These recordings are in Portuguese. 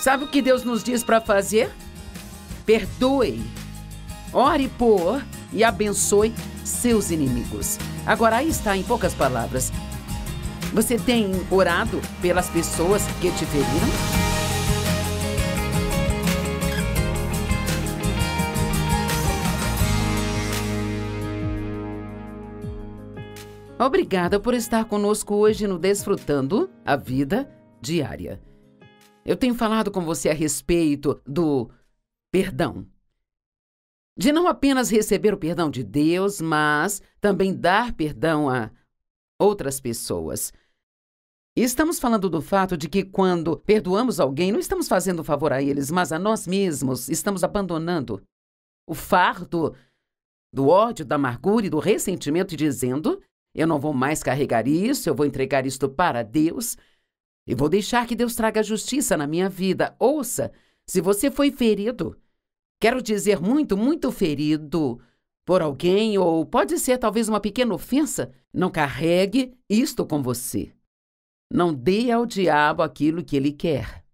Sabe o que Deus nos diz para fazer? Perdoe, ore por e abençoe seus inimigos. Agora, aí está em poucas palavras. Você tem orado pelas pessoas que te feriram? Obrigada por estar conosco hoje no Desfrutando a Vida Diária. Eu tenho falado com você a respeito do perdão. De não apenas receber o perdão de Deus, mas também dar perdão a outras pessoas. Estamos falando do fato de que quando perdoamos alguém, não estamos fazendo favor a eles, mas a nós mesmos estamos abandonando o fardo do ódio, da amargura e do ressentimento e dizendo: eu não vou mais carregar isso, eu vou entregar isto para Deus e vou deixar que Deus traga justiça na minha vida. Ouça, se você foi ferido, quero dizer muito, muito ferido por alguém, ou pode ser talvez uma pequena ofensa, não carregue isto com você. Não dê ao diabo aquilo que ele quer.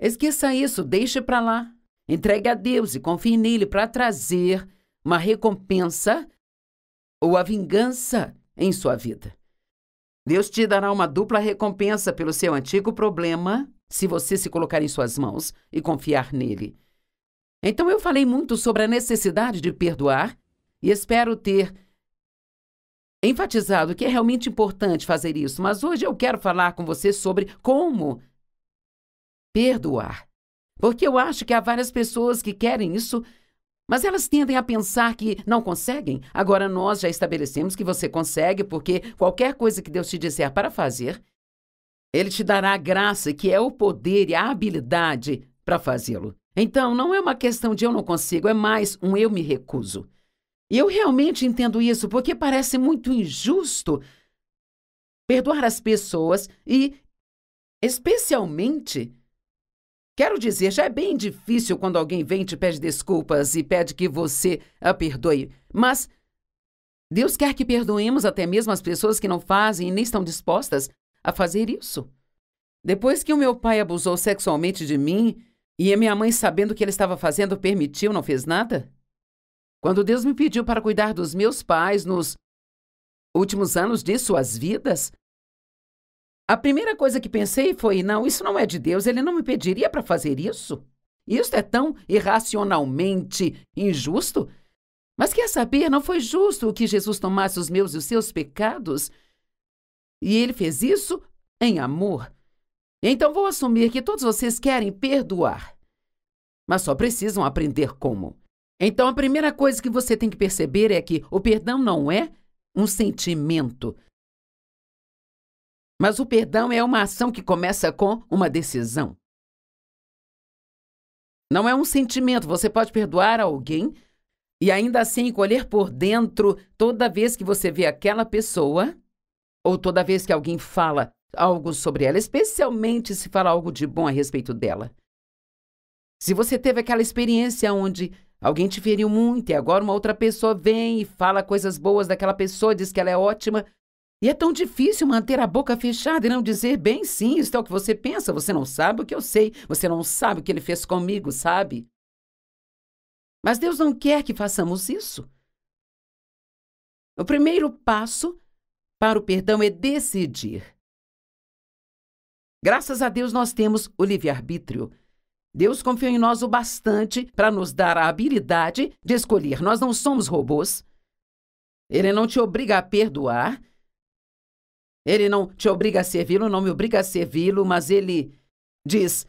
Esqueça isso, deixe para lá. Entregue a Deus e confie nele para trazer uma recompensa ou a vingança em sua vida. Deus te dará uma dupla recompensa pelo seu antigo problema, se você se colocar em suas mãos e confiar nele. Então eu falei muito sobre a necessidade de perdoar e espero ter enfatizado que é realmente importante fazer isso, mas hoje eu quero falar com você sobre como perdoar. Porque eu acho que há várias pessoas que querem isso mas elas tendem a pensar que não conseguem. Agora nós já estabelecemos que você consegue, porque qualquer coisa que Deus te disser para fazer, Ele te dará a graça, que é o poder e a habilidade para fazê-lo. Então, não é uma questão de eu não consigo, é mais um eu me recuso. E eu realmente entendo isso, porque parece muito injusto perdoar as pessoas e, especialmente, Quero dizer, já é bem difícil quando alguém vem te pede desculpas e pede que você a perdoe, mas Deus quer que perdoemos até mesmo as pessoas que não fazem e nem estão dispostas a fazer isso. Depois que o meu pai abusou sexualmente de mim e a minha mãe, sabendo o que ele estava fazendo, permitiu, não fez nada? Quando Deus me pediu para cuidar dos meus pais nos últimos anos de suas vidas, a primeira coisa que pensei foi: não, isso não é de Deus, ele não me pediria para fazer isso. Isso é tão irracionalmente injusto. Mas quer saber, não foi justo que Jesus tomasse os meus e os seus pecados? E ele fez isso em amor. Então vou assumir que todos vocês querem perdoar, mas só precisam aprender como. Então a primeira coisa que você tem que perceber é que o perdão não é um sentimento, mas o perdão é uma ação que começa com uma decisão. Não é um sentimento. Você pode perdoar alguém e ainda assim colher por dentro toda vez que você vê aquela pessoa ou toda vez que alguém fala algo sobre ela, especialmente se fala algo de bom a respeito dela. Se você teve aquela experiência onde alguém te feriu muito e agora uma outra pessoa vem e fala coisas boas daquela pessoa, diz que ela é ótima, e é tão difícil manter a boca fechada e não dizer bem sim, isto é o que você pensa, você não sabe o que eu sei, você não sabe o que ele fez comigo, sabe? Mas Deus não quer que façamos isso. O primeiro passo para o perdão é decidir. Graças a Deus nós temos o livre-arbítrio. Deus confiou em nós o bastante para nos dar a habilidade de escolher. Nós não somos robôs. Ele não te obriga a perdoar, ele não te obriga a servi-lo, não me obriga a servi-lo, mas ele diz: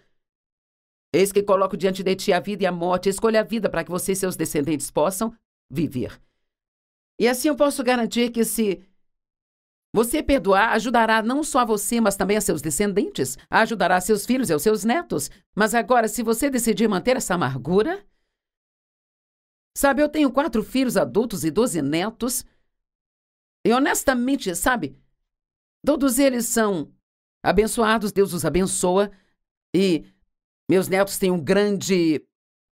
Eis que coloco diante de ti a vida e a morte, escolha a vida para que você e seus descendentes possam viver. E assim eu posso garantir que se você perdoar ajudará não só a você, mas também a seus descendentes, ajudará seus filhos e aos seus netos. Mas agora, se você decidir manter essa amargura. Sabe, eu tenho quatro filhos adultos e doze netos. E honestamente, sabe, Todos eles são abençoados, Deus os abençoa e meus netos têm um grande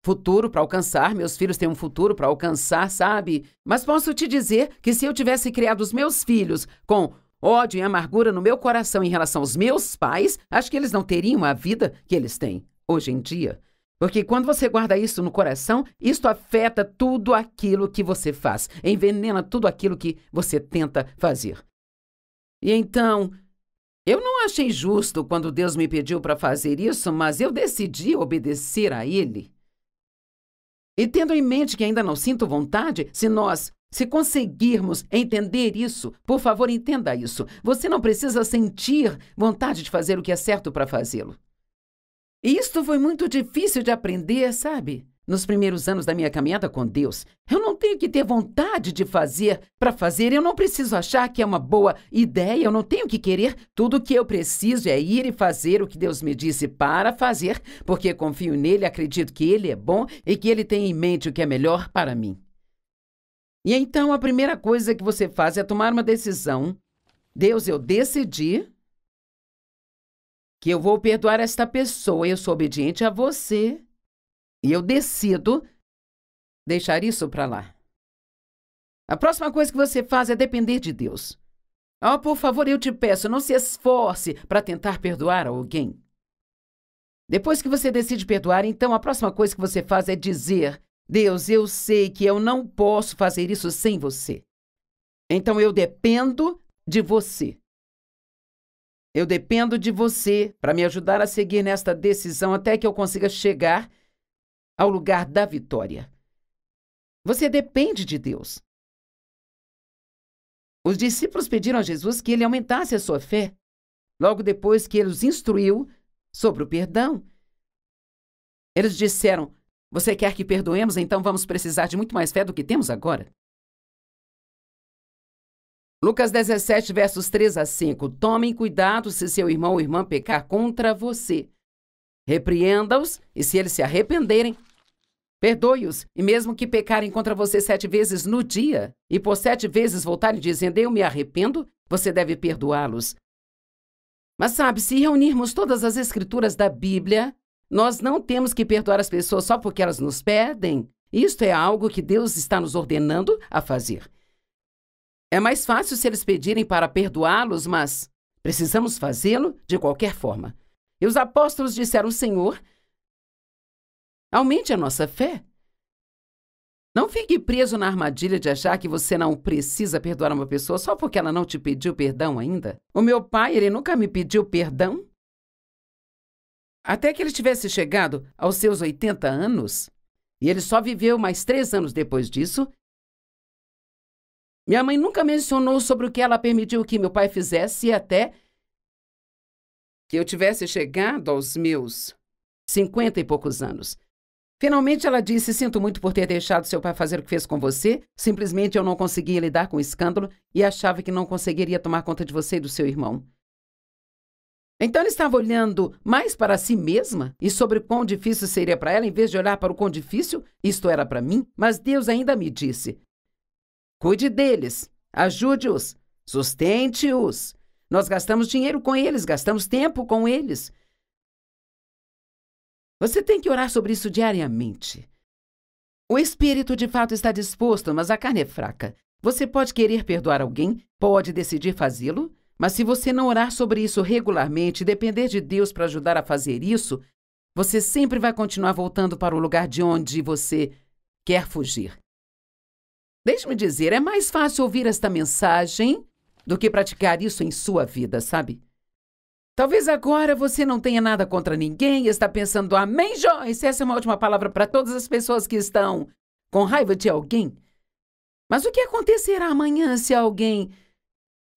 futuro para alcançar, meus filhos têm um futuro para alcançar, sabe? Mas posso te dizer que se eu tivesse criado os meus filhos com ódio e amargura no meu coração em relação aos meus pais, acho que eles não teriam a vida que eles têm hoje em dia. Porque quando você guarda isso no coração, isto afeta tudo aquilo que você faz, envenena tudo aquilo que você tenta fazer. E então, eu não achei justo quando Deus me pediu para fazer isso, mas eu decidi obedecer a Ele. E tendo em mente que ainda não sinto vontade, se nós, se conseguirmos entender isso, por favor, entenda isso. Você não precisa sentir vontade de fazer o que é certo para fazê-lo. E isto foi muito difícil de aprender, sabe? Nos primeiros anos da minha caminhada com Deus, eu não tenho que ter vontade de fazer para fazer, eu não preciso achar que é uma boa ideia, eu não tenho que querer. Tudo o que eu preciso é ir e fazer o que Deus me disse para fazer, porque confio nele, acredito que ele é bom e que ele tem em mente o que é melhor para mim. E então a primeira coisa que você faz é tomar uma decisão. Deus, eu decidi que eu vou perdoar esta pessoa, eu sou obediente a você e eu decido deixar isso para lá. A próxima coisa que você faz é depender de Deus. Oh, por favor, eu te peço, não se esforce para tentar perdoar alguém. Depois que você decide perdoar, então a próxima coisa que você faz é dizer: Deus, eu sei que eu não posso fazer isso sem você. Então eu dependo de você. Eu dependo de você para me ajudar a seguir nesta decisão até que eu consiga chegar ao lugar da vitória. Você depende de Deus. Os discípulos pediram a Jesus que ele aumentasse a sua fé, logo depois que ele os instruiu sobre o perdão. Eles disseram: Você quer que perdoemos? Então vamos precisar de muito mais fé do que temos agora. Lucas 17, versos 3 a 5. Tomem cuidado se seu irmão ou irmã pecar contra você. Repreenda-os, e se eles se arrependerem, perdoe-os, e mesmo que pecarem contra você sete vezes no dia, e por sete vezes voltarem dizendo eu me arrependo, você deve perdoá-los. Mas sabe, se reunirmos todas as escrituras da Bíblia, nós não temos que perdoar as pessoas só porque elas nos pedem. Isto é algo que Deus está nos ordenando a fazer. É mais fácil se eles pedirem para perdoá-los, mas precisamos fazê-lo de qualquer forma. E os apóstolos disseram: Senhor, aumente a nossa fé. Não fique preso na armadilha de achar que você não precisa perdoar uma pessoa só porque ela não te pediu perdão ainda. O meu pai, ele nunca me pediu perdão. Até que ele tivesse chegado aos seus 80 anos, e ele só viveu mais três anos depois disso, minha mãe nunca mencionou sobre o que ela permitiu que meu pai fizesse e até que eu tivesse chegado aos meus cinquenta e poucos anos. Finalmente ela disse: Sinto muito por ter deixado seu pai fazer o que fez com você. Simplesmente eu não conseguia lidar com o escândalo e achava que não conseguiria tomar conta de você e do seu irmão. Então ela estava olhando mais para si mesma e sobre o quão difícil seria para ela, em vez de olhar para o quão difícil isto era para mim. Mas Deus ainda me disse: Cuide deles, ajude-os, sustente-os, nós gastamos dinheiro com eles, gastamos tempo com eles. Você tem que orar sobre isso diariamente. O espírito de fato está disposto, mas a carne é fraca. Você pode querer perdoar alguém, pode decidir fazê-lo, mas se você não orar sobre isso regularmente e depender de Deus para ajudar a fazer isso, você sempre vai continuar voltando para o lugar de onde você quer fugir. Deixe-me dizer, é mais fácil ouvir esta mensagem do que praticar isso em sua vida, sabe? Talvez agora você não tenha nada contra ninguém, e está pensando, amém, Joyce, essa é uma última palavra para todas as pessoas que estão com raiva de alguém. Mas o que acontecerá amanhã se alguém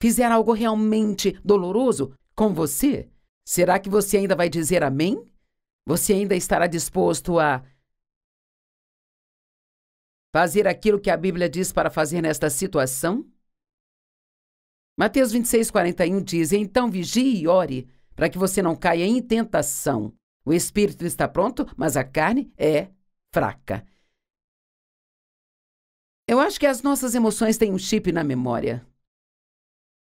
fizer algo realmente doloroso com você? Será que você ainda vai dizer amém? Você ainda estará disposto a fazer aquilo que a Bíblia diz para fazer nesta situação? Mateus 26, 41 diz: Então vigie e ore, para que você não caia em tentação. O espírito está pronto, mas a carne é fraca. Eu acho que as nossas emoções têm um chip na memória.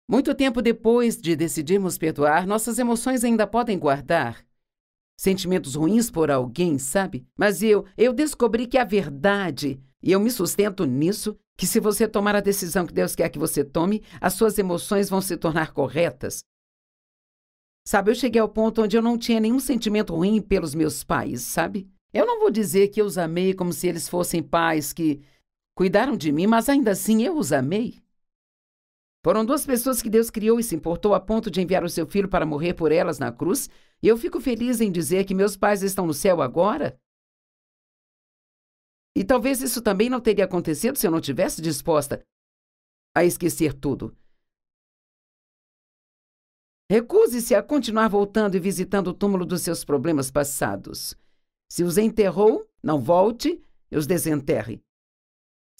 Muito tempo depois de decidirmos perdoar, nossas emoções ainda podem guardar sentimentos ruins por alguém, sabe? Mas eu, eu descobri que a verdade, e eu me sustento nisso, que se você tomar a decisão que Deus quer que você tome, as suas emoções vão se tornar corretas. Sabe, eu cheguei ao ponto onde eu não tinha nenhum sentimento ruim pelos meus pais, sabe? Eu não vou dizer que eu os amei como se eles fossem pais que cuidaram de mim, mas ainda assim eu os amei. Foram duas pessoas que Deus criou e se importou a ponto de enviar o seu filho para morrer por elas na cruz, e eu fico feliz em dizer que meus pais estão no céu agora e talvez isso também não teria acontecido se eu não tivesse disposta a esquecer tudo. Recuse-se a continuar voltando e visitando o túmulo dos seus problemas passados. Se os enterrou, não volte e os desenterre.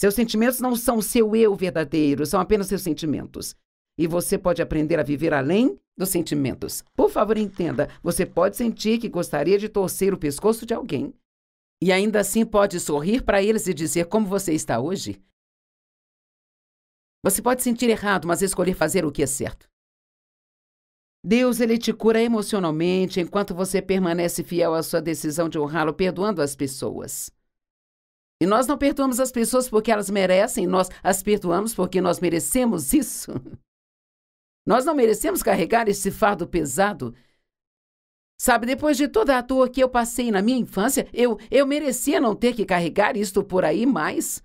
Seus sentimentos não são seu eu verdadeiro, são apenas seus sentimentos. E você pode aprender a viver além dos sentimentos. Por favor, entenda: você pode sentir que gostaria de torcer o pescoço de alguém e ainda assim pode sorrir para eles e dizer como você está hoje? Você pode sentir errado, mas escolher fazer o que é certo. Deus ele te cura emocionalmente enquanto você permanece fiel à sua decisão de honrá-lo perdoando as pessoas. E nós não perdoamos as pessoas porque elas merecem, nós as perdoamos porque nós merecemos isso. Nós não merecemos carregar esse fardo pesado Sabe, depois de toda a dor que eu passei na minha infância, eu, eu merecia não ter que carregar isto por aí mais.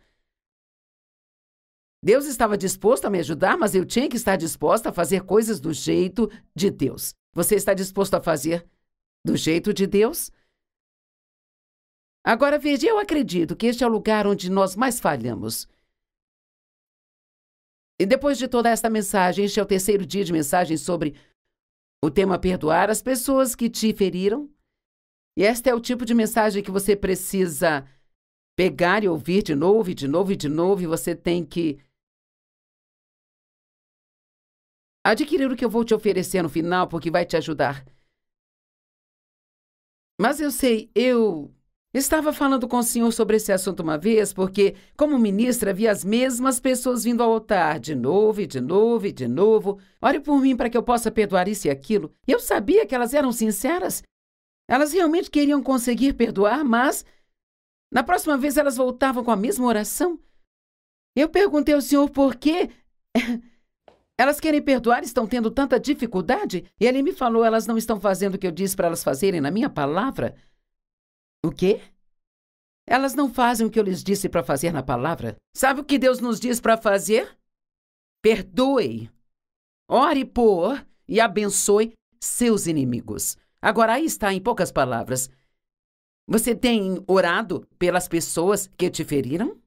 Deus estava disposto a me ajudar, mas eu tinha que estar disposta a fazer coisas do jeito de Deus. Você está disposto a fazer do jeito de Deus? Agora veja, eu acredito que este é o lugar onde nós mais falhamos. E depois de toda esta mensagem, este é o terceiro dia de mensagem sobre o tema perdoar as pessoas que te feriram. E esta é o tipo de mensagem que você precisa pegar e ouvir de novo, e de novo, e de novo, e você tem que adquirir o que eu vou te oferecer no final, porque vai te ajudar. Mas eu sei, eu Estava falando com o senhor sobre esse assunto uma vez, porque, como ministra, vi as mesmas pessoas vindo ao altar, de novo e de novo e de novo. Ore por mim para que eu possa perdoar isso e aquilo. E eu sabia que elas eram sinceras. Elas realmente queriam conseguir perdoar, mas na próxima vez elas voltavam com a mesma oração. Eu perguntei ao senhor por que elas querem perdoar, estão tendo tanta dificuldade. E ele me falou: elas não estão fazendo o que eu disse para elas fazerem na minha palavra. O quê? Elas não fazem o que eu lhes disse para fazer na palavra. Sabe o que Deus nos diz para fazer? Perdoe, ore por e abençoe seus inimigos. Agora, aí está em poucas palavras. Você tem orado pelas pessoas que te feriram?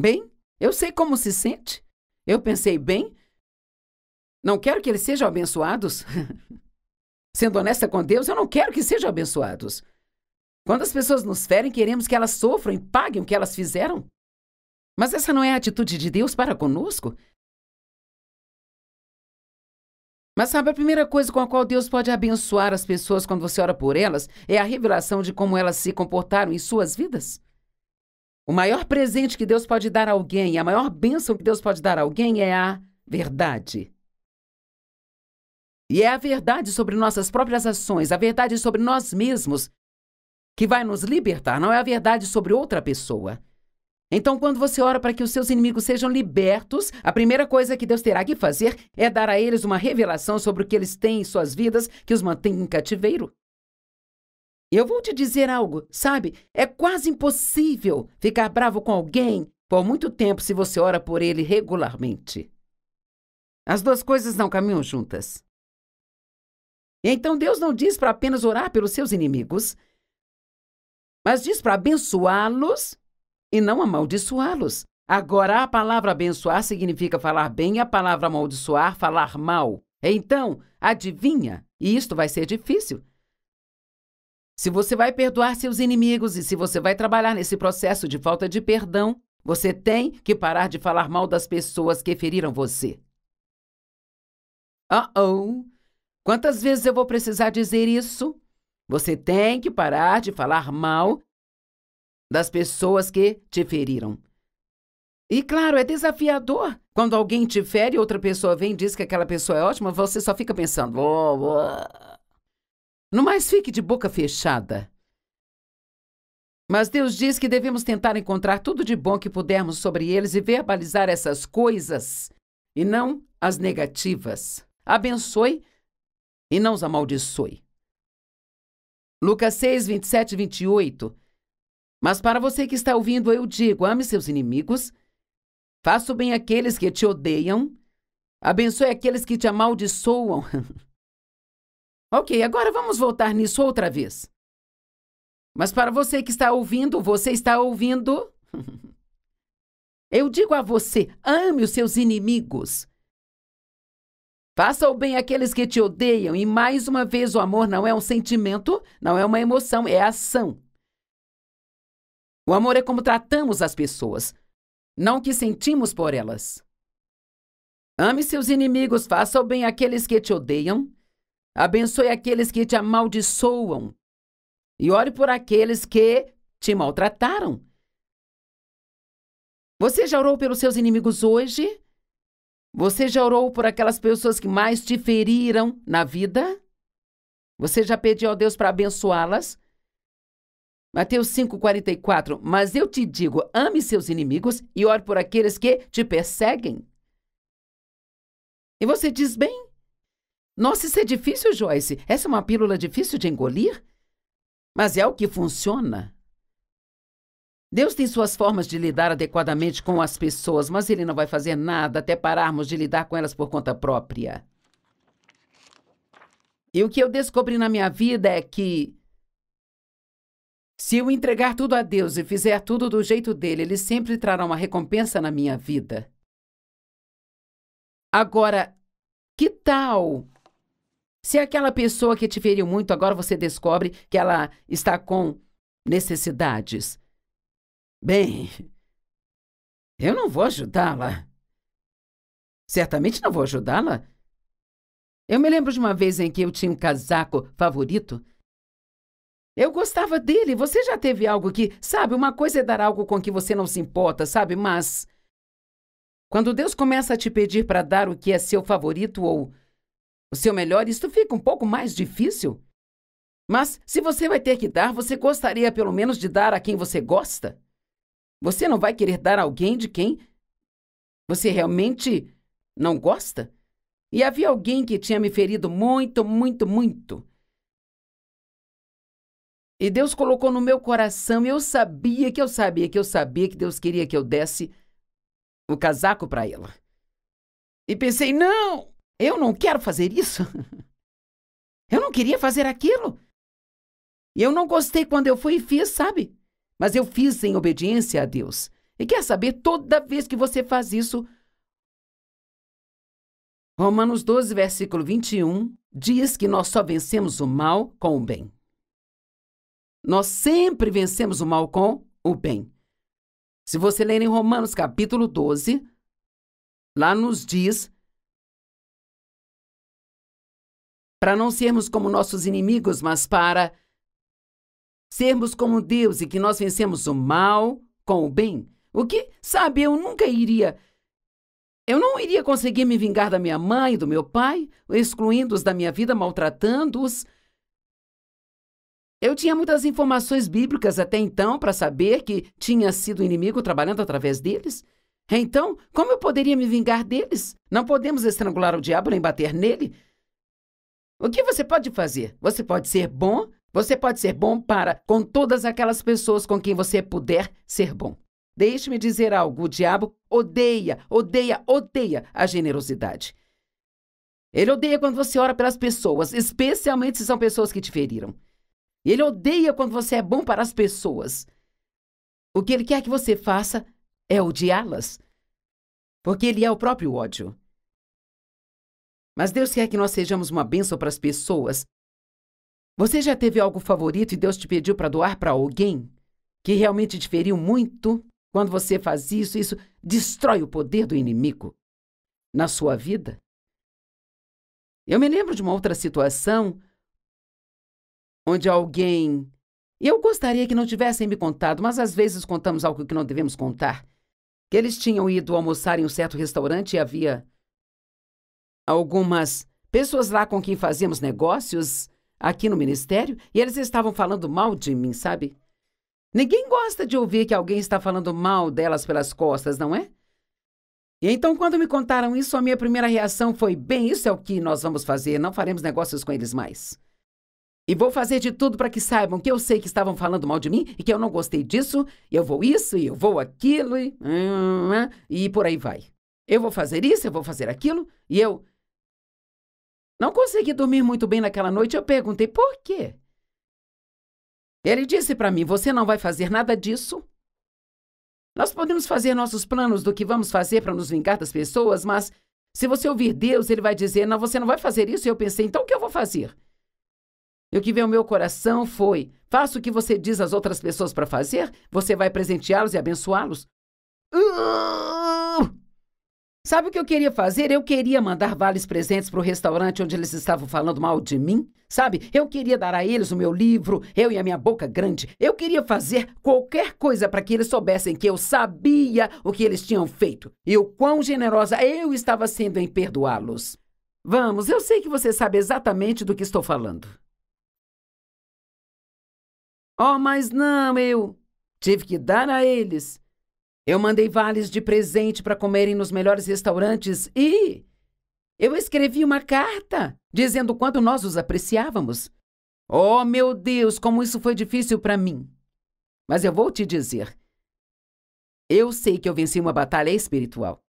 Bem, eu sei como se sente. Eu pensei, bem, não quero que eles sejam abençoados. Sendo honesta com Deus, eu não quero que sejam abençoados. Quando as pessoas nos ferem, queremos que elas sofram e paguem o que elas fizeram. Mas essa não é a atitude de Deus para conosco? Mas sabe, a primeira coisa com a qual Deus pode abençoar as pessoas quando você ora por elas é a revelação de como elas se comportaram em suas vidas. O maior presente que Deus pode dar a alguém, a maior bênção que Deus pode dar a alguém é a verdade. E é a verdade sobre nossas próprias ações, a verdade sobre nós mesmos, que vai nos libertar, não é a verdade sobre outra pessoa. Então, quando você ora para que os seus inimigos sejam libertos, a primeira coisa que Deus terá que fazer é dar a eles uma revelação sobre o que eles têm em suas vidas que os mantém em cativeiro. Eu vou te dizer algo, sabe? É quase impossível ficar bravo com alguém por muito tempo se você ora por ele regularmente. As duas coisas não caminham juntas. Então Deus não diz para apenas orar pelos seus inimigos, mas diz para abençoá-los e não amaldiçoá-los. Agora, a palavra abençoar significa falar bem e a palavra amaldiçoar, falar mal. Então, adivinha? E isto vai ser difícil. Se você vai perdoar seus inimigos e se você vai trabalhar nesse processo de falta de perdão, você tem que parar de falar mal das pessoas que feriram você. Uh oh! Quantas vezes eu vou precisar dizer isso? Você tem que parar de falar mal das pessoas que te feriram. E claro, é desafiador. Quando alguém te fere e outra pessoa vem e diz que aquela pessoa é ótima, você só fica pensando. Oh, oh. No mais, fique de boca fechada. Mas Deus diz que devemos tentar encontrar tudo de bom que pudermos sobre eles e verbalizar essas coisas e não as negativas. Abençoe e não os amaldiçoe. Lucas 6, 27 e 28. Mas para você que está ouvindo, eu digo: ame seus inimigos, faça bem aqueles que te odeiam, abençoe aqueles que te amaldiçoam. ok, agora vamos voltar nisso outra vez. Mas para você que está ouvindo, você está ouvindo. eu digo a você: ame os seus inimigos. Faça o bem àqueles que te odeiam. E mais uma vez, o amor não é um sentimento, não é uma emoção, é ação. O amor é como tratamos as pessoas, não o que sentimos por elas. Ame seus inimigos, faça o bem àqueles que te odeiam. Abençoe aqueles que te amaldiçoam. E ore por aqueles que te maltrataram. Você já orou pelos seus inimigos hoje? Você já orou por aquelas pessoas que mais te feriram na vida? Você já pediu a Deus para abençoá-las? Mateus 5,44 Mas eu te digo, ame seus inimigos e ore por aqueles que te perseguem. E você diz bem? Nossa, isso é difícil, Joyce. Essa é uma pílula difícil de engolir? Mas é o que funciona. Deus tem suas formas de lidar adequadamente com as pessoas, mas Ele não vai fazer nada até pararmos de lidar com elas por conta própria. E o que eu descobri na minha vida é que, se eu entregar tudo a Deus e fizer tudo do jeito dele, Ele sempre trará uma recompensa na minha vida. Agora, que tal se aquela pessoa que te feriu muito agora você descobre que ela está com necessidades? Bem, eu não vou ajudá-la. Certamente não vou ajudá-la. Eu me lembro de uma vez em que eu tinha um casaco favorito. Eu gostava dele. Você já teve algo que, sabe, uma coisa é dar algo com que você não se importa, sabe, mas. Quando Deus começa a te pedir para dar o que é seu favorito ou o seu melhor, isto fica um pouco mais difícil. Mas se você vai ter que dar, você gostaria pelo menos de dar a quem você gosta? Você não vai querer dar alguém de quem você realmente não gosta? E havia alguém que tinha me ferido muito, muito, muito. E Deus colocou no meu coração, e eu sabia que eu sabia que eu sabia que Deus queria que eu desse o casaco para ela. E pensei, não, eu não quero fazer isso. eu não queria fazer aquilo. E eu não gostei quando eu fui e fiz, sabe? mas eu fiz em obediência a Deus. E quer saber, toda vez que você faz isso, Romanos 12, versículo 21, diz que nós só vencemos o mal com o bem. Nós sempre vencemos o mal com o bem. Se você ler em Romanos capítulo 12, lá nos diz para não sermos como nossos inimigos, mas para sermos como Deus e que nós vencemos o mal com o bem, o que, sabe, eu nunca iria. Eu não iria conseguir me vingar da minha mãe, do meu pai, excluindo-os da minha vida, maltratando-os. Eu tinha muitas informações bíblicas até então para saber que tinha sido o inimigo trabalhando através deles. Então, como eu poderia me vingar deles? Não podemos estrangular o diabo nem bater nele. O que você pode fazer? Você pode ser bom você pode ser bom para com todas aquelas pessoas com quem você puder ser bom. Deixe-me dizer algo: o diabo odeia, odeia, odeia a generosidade. Ele odeia quando você ora pelas pessoas, especialmente se são pessoas que te feriram. Ele odeia quando você é bom para as pessoas. O que ele quer que você faça é odiá-las, porque ele é o próprio ódio. Mas Deus quer que nós sejamos uma bênção para as pessoas você já teve algo favorito e Deus te pediu para doar para alguém que realmente te feriu muito? Quando você faz isso, isso destrói o poder do inimigo na sua vida. Eu me lembro de uma outra situação onde alguém. Eu gostaria que não tivessem me contado, mas às vezes contamos algo que não devemos contar. Que eles tinham ido almoçar em um certo restaurante e havia algumas pessoas lá com quem fazíamos negócios aqui no ministério e eles estavam falando mal de mim, sabe? Ninguém gosta de ouvir que alguém está falando mal delas pelas costas, não é? E então, quando me contaram isso, a minha primeira reação foi: bem, isso é o que nós vamos fazer, não faremos negócios com eles mais. E vou fazer de tudo para que saibam que eu sei que estavam falando mal de mim e que eu não gostei disso, e eu vou isso, e eu vou aquilo, e, hum, hum, hum, e por aí vai. Eu vou fazer isso, eu vou fazer aquilo, e eu. Não consegui dormir muito bem naquela noite. Eu perguntei por quê. Ele disse para mim: Você não vai fazer nada disso. Nós podemos fazer nossos planos do que vamos fazer para nos vingar das pessoas, mas se você ouvir Deus, ele vai dizer: Não, você não vai fazer isso. E eu pensei: Então o que eu vou fazer? E o que veio ao meu coração foi: Faça o que você diz às outras pessoas para fazer, você vai presenteá-los e abençoá-los. Uh! Sabe o que eu queria fazer? Eu queria mandar vales presentes para o restaurante onde eles estavam falando mal de mim. Sabe? Eu queria dar a eles o meu livro, eu e a minha boca grande. Eu queria fazer qualquer coisa para que eles soubessem que eu sabia o que eles tinham feito e o quão generosa eu estava sendo em perdoá-los. Vamos, eu sei que você sabe exatamente do que estou falando. Oh, mas não, eu tive que dar a eles. Eu mandei vales de presente para comerem nos melhores restaurantes e eu escrevi uma carta dizendo quanto nós os apreciávamos. Oh, meu Deus, como isso foi difícil para mim. Mas eu vou te dizer. Eu sei que eu venci uma batalha espiritual.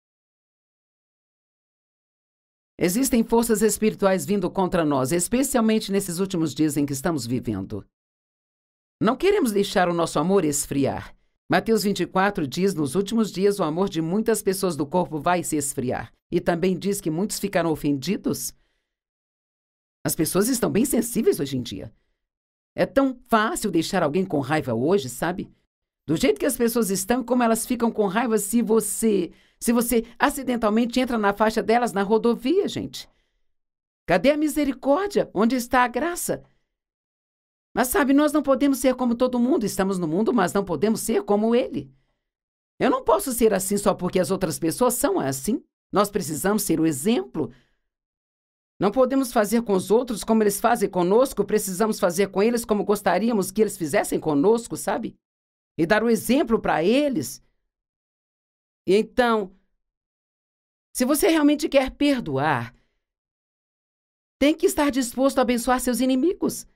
Existem forças espirituais vindo contra nós, especialmente nesses últimos dias em que estamos vivendo. Não queremos deixar o nosso amor esfriar. Mateus 24 diz: Nos últimos dias o amor de muitas pessoas do corpo vai se esfriar. E também diz que muitos ficarão ofendidos. As pessoas estão bem sensíveis hoje em dia. É tão fácil deixar alguém com raiva hoje, sabe? Do jeito que as pessoas estão, como elas ficam com raiva se você, se você acidentalmente entra na faixa delas na rodovia, gente. Cadê a misericórdia? Onde está a graça? Mas sabe, nós não podemos ser como todo mundo. Estamos no mundo, mas não podemos ser como ele. Eu não posso ser assim só porque as outras pessoas são assim. Nós precisamos ser o exemplo. Não podemos fazer com os outros como eles fazem conosco, precisamos fazer com eles como gostaríamos que eles fizessem conosco, sabe? E dar o exemplo para eles. E então, se você realmente quer perdoar, tem que estar disposto a abençoar seus inimigos.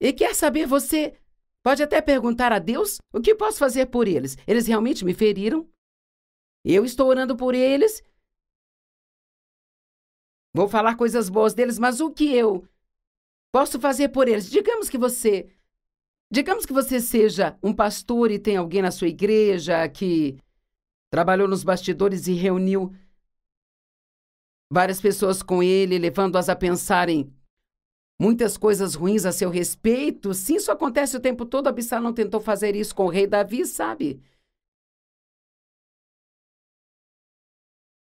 E quer saber você? Pode até perguntar a Deus o que posso fazer por eles. Eles realmente me feriram? Eu estou orando por eles. Vou falar coisas boas deles, mas o que eu posso fazer por eles? Digamos que você. Digamos que você seja um pastor e tem alguém na sua igreja que trabalhou nos bastidores e reuniu várias pessoas com ele, levando-as a pensarem muitas coisas ruins a seu respeito. Se isso acontece o tempo todo, Absalão tentou fazer isso com o rei Davi, sabe?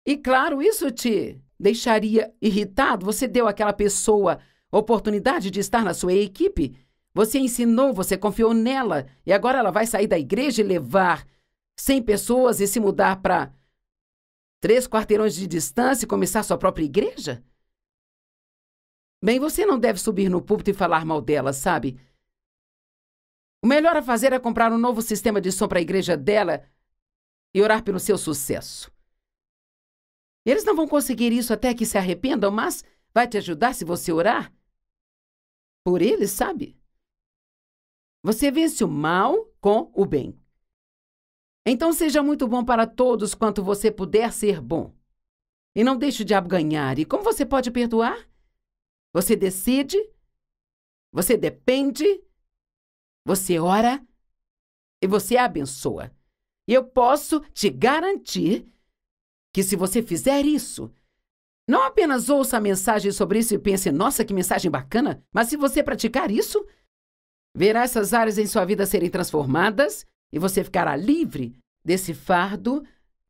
E claro, isso te deixaria irritado. Você deu àquela pessoa oportunidade de estar na sua equipe. Você ensinou, você confiou nela. E agora ela vai sair da igreja e levar 100 pessoas e se mudar para três quarteirões de distância e começar sua própria igreja? Bem, você não deve subir no púlpito e falar mal dela, sabe? O melhor a fazer é comprar um novo sistema de som para a igreja dela e orar pelo seu sucesso. Eles não vão conseguir isso até que se arrependam, mas vai te ajudar se você orar por eles, sabe? Você vence o mal com o bem. Então seja muito bom para todos quanto você puder ser bom. E não deixe o diabo ganhar. E como você pode perdoar? Você decide, você depende, você ora e você abençoa. E eu posso te garantir que se você fizer isso, não apenas ouça a mensagem sobre isso e pense, nossa, que mensagem bacana, mas se você praticar isso, verá essas áreas em sua vida serem transformadas e você ficará livre desse fardo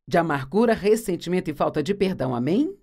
de amargura, ressentimento e falta de perdão. Amém?